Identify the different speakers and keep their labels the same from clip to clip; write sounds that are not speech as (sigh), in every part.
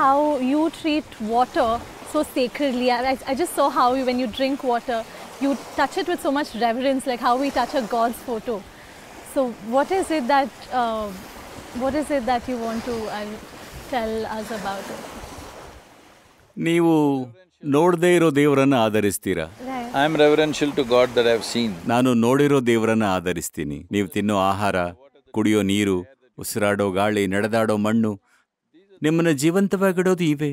Speaker 1: how you treat water so sacredly. I, I just saw how you, when you drink water, you touch it with so much reverence, like how we touch a god's photo. So, what is it that uh, what is it that you want to uh, tell us about it?
Speaker 2: ನೀವು ನೋಡದೇ ಇರೋ ದೇವರನ್ನ ಆಧರಿಸ್ತೀರಾ I am reverential to God that I have seen ನಾನು ನೋಡಿರೋ ದೇವರನ್ನ ಆಧರಿಸ್ತೀನಿ ನೀವು ತಿನ್ನೋ ಆಹಾರ ಕುಡಿಯೋ ನೀರು ಉಸಿರಾಡೋ ಗಾಳಿ ನಡೆದಾಡೋ ಮಣ್ಣು ನಿಮ್ಮನ್ನು ಜೀವಂತವಾಗಿಡೋದು ಇವೆ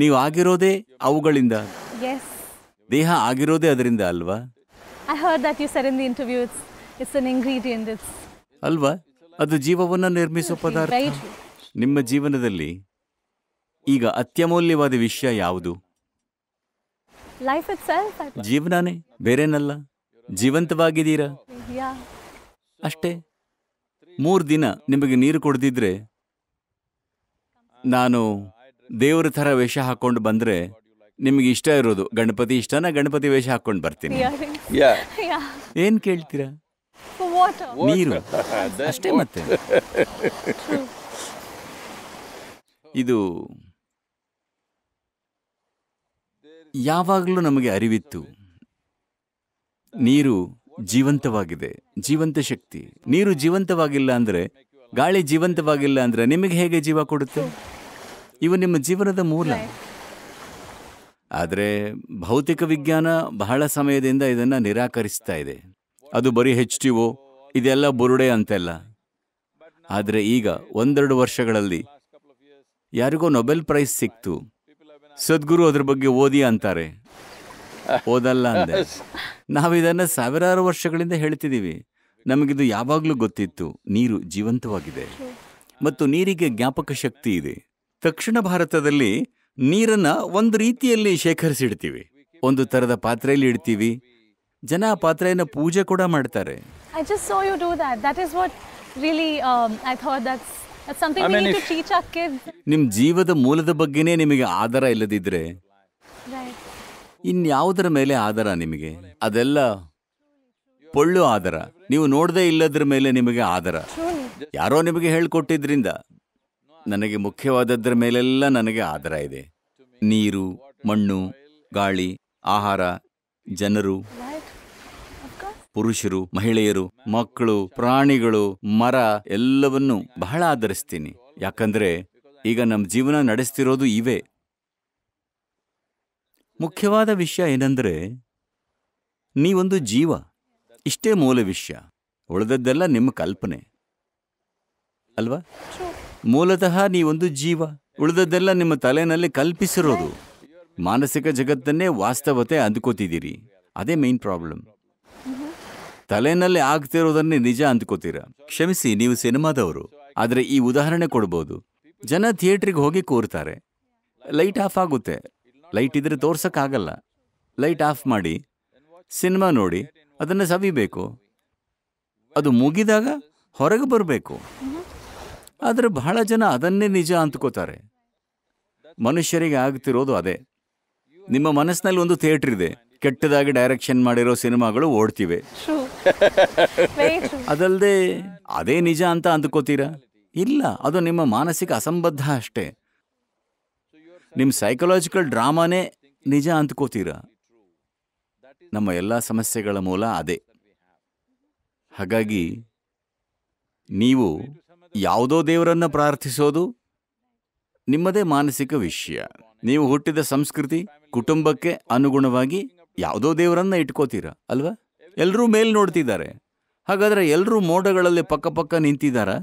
Speaker 2: ನೀವು ಆಗಿರೋದೇ ಅವುಗಳಿಂದ ದೇಹ ಆಗಿರೋದೇ ಅದರಿಂದ ಅಲ್ವಾ ಅಲ್ವಾ ಅದು ಜೀವವನ್ನು ನಿರ್ಮಿಸುವ ಪದಾರ್ಥ ನಿಮ್ಮ ಜೀವನದಲ್ಲಿ ಈಗ ಅತ್ಯಮೂಲ್ಯವಾದ ವಿಷಯ ಯಾವುದು ಜೀವನಾನೇ ಬೇರೇನಲ್ಲ ಜೀವಂತವಾಗಿದ್ದೀರಾ ಅಷ್ಟೇ ಮೂರು ದಿನ ನಿಮಗೆ ನೀರು ಕೊಡದಿದ್ರೆ ನಾನು ದೇವರ ಥರ ವೇಷ ಹಾಕೊಂಡು ಬಂದರೆ ನಿಮಗೆ ಇಷ್ಟ ಇರೋದು ಗಣಪತಿ ಇಷ್ಟನ ಗಣಪತಿ ವೇಷ ಹಾಕೊಂಡು ಬರ್ತೀನಿ ಏನು ಕೇಳ್ತೀರಾ ನೀರು ಅಷ್ಟೇ ಮತ್ತೆ ಇದು ಯಾವಾಗಲೂ ನಮಗೆ ಅರಿವಿತ್ತು ನೀರು ಜೀವಂತವಾಗಿದೆ ಜೀವಂತ ಶಕ್ತಿ ನೀರು ಜೀವಂತವಾಗಿಲ್ಲ ಅಂದರೆ ಗಾಳಿ ಜೀವಂತವಾಗಿಲ್ಲ ಅಂದ್ರೆ ನಿಮಗೆ ಹೇಗೆ ಜೀವ ಕೊಡುತ್ತೆ ಇವು ನಿಮ್ಮ ಜೀವನದ ಮೂಲ ಆದರೆ ಭೌತಿಕ ವಿಜ್ಞಾನ ಬಹಳ ಸಮಯದಿಂದ ಇದನ್ನು ನಿರಾಕರಿಸ್ತಾ ಇದೆ ಅದು ಬರೀ ಹೆಚ್ ಟಿ ಓ ಇದೆಲ್ಲ ಬುರುಡೆ ಅಂತೆಲ್ಲ ಆದರೆ ಈಗ ಒಂದೆರಡು ವರ್ಷಗಳಲ್ಲಿ ಯಾರಿಗೋ ನೊಬೆಲ್ ಪ್ರೈಸ್ ಸಿಕ್ತು ಸದ್ಗುರು ಅದ್ರ ಬಗ್ಗೆ ಓದಿ ಅಂತಾರೆ ಓದಲ್ಲ ನಾವು ನಾವಿದನ್ನು ಸಾವಿರಾರು ವರ್ಷಗಳಿಂದ ಹೇಳ್ತಿದ್ದೀವಿ ನಮಗಿದು ಯಾವಾಗಲೂ ಗೊತ್ತಿತ್ತು ನೀರು ಜೀವಂತವಾಗಿದೆ ಮತ್ತು ನೀರಿಗೆ ಜ್ಞಾಪಕ ಶಕ್ತಿ ಇದೆ ದಕ್ಷಿಣ ಭಾರತದಲ್ಲಿ ನೀರನ್ನು ಒಂದು ರೀತಿಯಲ್ಲಿ ಶೇಖರಿಸಿಡ್ತೀವಿ ಒಂದು ತರದ ಪಾತ್ರೆಯಲ್ಲಿ ಇಡ್ತೀವಿ ಜನ ಆ ಪಾತ್ರೆಯನ್ನು ಪೂಜೆ ಕೂಡ ಮಾಡ್ತಾರೆ um, ನಿಮ್ಮ ಜೀವದ ಮೂಲದ ಬಗ್ಗೆನೇ ನಿಮಗೆ ಆಧಾರ ಇಲ್ಲದಿದ್ರೆ ಇನ್ಯಾವುದರ ಮೇಲೆ ಆಧಾರ ನಿಮಗೆ ಅದೆಲ್ಲ ಪೊಳ್ಳು ಆದರ ನೀವು ನೋಡದೇ ಇಲ್ಲದ್ರ ಮೇಲೆ ನಿಮಗೆ ಆದರ ಯಾರೋ ನಿಮಗೆ ಹೇಳ್ಕೊಟ್ಟಿದ್ರಿಂದ ನನಗೆ ಮುಖ್ಯವಾದದ್ರ ಮೇಲೆಲ್ಲ ನನಗೆ ಆದರ ಇದೆ ನೀರು ಮಣ್ಣು ಗಾಳಿ ಆಹಾರ ಜನರು ಪುರುಷರು ಮಹಿಳೆಯರು ಮಕ್ಕಳು ಪ್ರಾಣಿಗಳು ಮರ ಎಲ್ಲವನ್ನೂ ಬಹಳ ಆಧರಿಸ್ತೀನಿ ಯಾಕಂದ್ರೆ ಈಗ ನಮ್ಮ ಜೀವನ ನಡೆಸ್ತಿರೋದು ಇವೆ ಮುಖ್ಯವಾದ ವಿಷಯ ಏನಂದ್ರೆ ನೀವೊಂದು ಜೀವ ಇಷ್ಟೇ ಮೂಲ ವಿಷಯ ಉಳಿದದ್ದೆಲ್ಲ ನಿಮ್ಮ ಕಲ್ಪನೆ ಅಲ್ವಾ ಮೂಲತಃ ನೀವೊಂದು ಜೀವ ಉಳಿದದ್ದೆಲ್ಲ ನಿಮ್ಮ ತಲೆನಲ್ಲಿ ಕಲ್ಪಿಸಿರೋದು ಮಾನಸಿಕ ಜಗತ್ತನ್ನೇ ವಾಸ್ತವತೆ ಅಂದ್ಕೋತಿದ್ದೀರಿ ಅದೇ ಮೇನ್ ಪ್ರಾಬ್ಲಮ್ ತಲೆನಲ್ಲಿ ಆಗ್ತಿರೋದನ್ನೇ ನಿಜ ಅಂದ್ಕೋತೀರ ಕ್ಷಮಿಸಿ ನೀವು ಸಿನಿಮಾದವರು ಆದರೆ ಈ ಉದಾಹರಣೆ ಕೊಡ್ಬೋದು ಜನ ಥಿಯೇಟ್ರಿಗೆ ಹೋಗಿ ಕೂರ್ತಾರೆ ಲೈಟ್ ಆಫ್ ಆಗುತ್ತೆ ಲೈಟ್ ಇದ್ರೆ ತೋರ್ಸೋಕ್ಕಾಗಲ್ಲ ಲೈಟ್ ಆಫ್ ಮಾಡಿ ಸಿನಿಮಾ ನೋಡಿ ಅದನ್ನು ಸವಿಬೇಕು ಅದು ಮುಗಿದಾಗ ಹೊರಗೆ ಬರಬೇಕು ಆದರೆ ಬಹಳ ಜನ ಅದನ್ನೇ ನಿಜ ಅಂದ್ಕೋತಾರೆ ಮನುಷ್ಯರಿಗೆ ಆಗ್ತಿರೋದು ಅದೇ ನಿಮ್ಮ ಮನಸ್ಸಿನಲ್ಲಿ ಒಂದು ಥಿಯೇಟ್ರ್ ಇದೆ ಕೆಟ್ಟದಾಗಿ ಡೈರೆಕ್ಷನ್ ಮಾಡಿರೋ ಸಿನಿಮಾಗಳು ಓಡ್ತಿವೆ ಅದಲ್ಲದೆ ಅದೇ ನಿಜ ಅಂತ ಅಂದ್ಕೋತೀರಾ ಇಲ್ಲ ಅದು ನಿಮ್ಮ ಮಾನಸಿಕ ಅಸಂಬದ್ಧ ಅಷ್ಟೇ ನಿಮ್ಮ ಸೈಕಲಾಜಿಕಲ್ ಡ್ರಾಮಾನೇ ನಿಜ ಅಂದ್ಕೋತೀರಾ ನಮ್ಮ ಎಲ್ಲ ಸಮಸ್ಯೆಗಳ ಮೂಲ ಅದೇ ಹಾಗಾಗಿ ನೀವು ಯಾವುದೋ ದೇವರನ್ನು ಪ್ರಾರ್ಥಿಸೋದು ನಿಮ್ಮದೇ ಮಾನಸಿಕ ವಿಷಯ ನೀವು ಹುಟ್ಟಿದ ಸಂಸ್ಕೃತಿ ಕುಟುಂಬಕ್ಕೆ ಅನುಗುಣವಾಗಿ ಯಾವುದೋ ದೇವರನ್ನು ಇಟ್ಕೋತೀರ ಅಲ್ವಾ ಎಲ್ಲರೂ ಮೇಲ್ ನೋಡ್ತಿದ್ದಾರೆ ಹಾಗಾದ್ರೆ ಎಲ್ಲರೂ ಮೋಡಗಳಲ್ಲಿ ಪಕ್ಕ ಪಕ್ಕ ನಿಂತಿದ್ದಾರಾ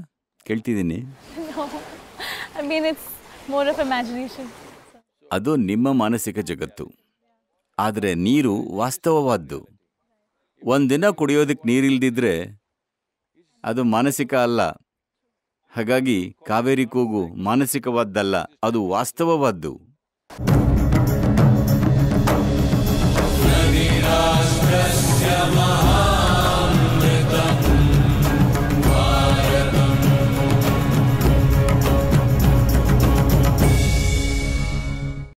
Speaker 2: ಕೇಳ್ತಿದ್ದೀನಿ (laughs) ಅದು ನಿಮ್ಮ ಮಾನಸಿಕ ಜಗತ್ತು ಆದರೆ ನೀರು ವಾಸ್ತವವಾದ್ದು ಒಂದಿನ ಕುಡಿಯೋದಕ್ಕೆ ನೀರಿಲ್ದಿದ್ರೆ ಅದು ಮಾನಸಿಕ ಅಲ್ಲ ಹಾಗಾಗಿ ಕಾವೇರಿ ಕೂಗು ಮಾನಸಿಕವಾದ್ದಲ್ಲ ಅದು ವಾಸ್ತವವಾದ್ದು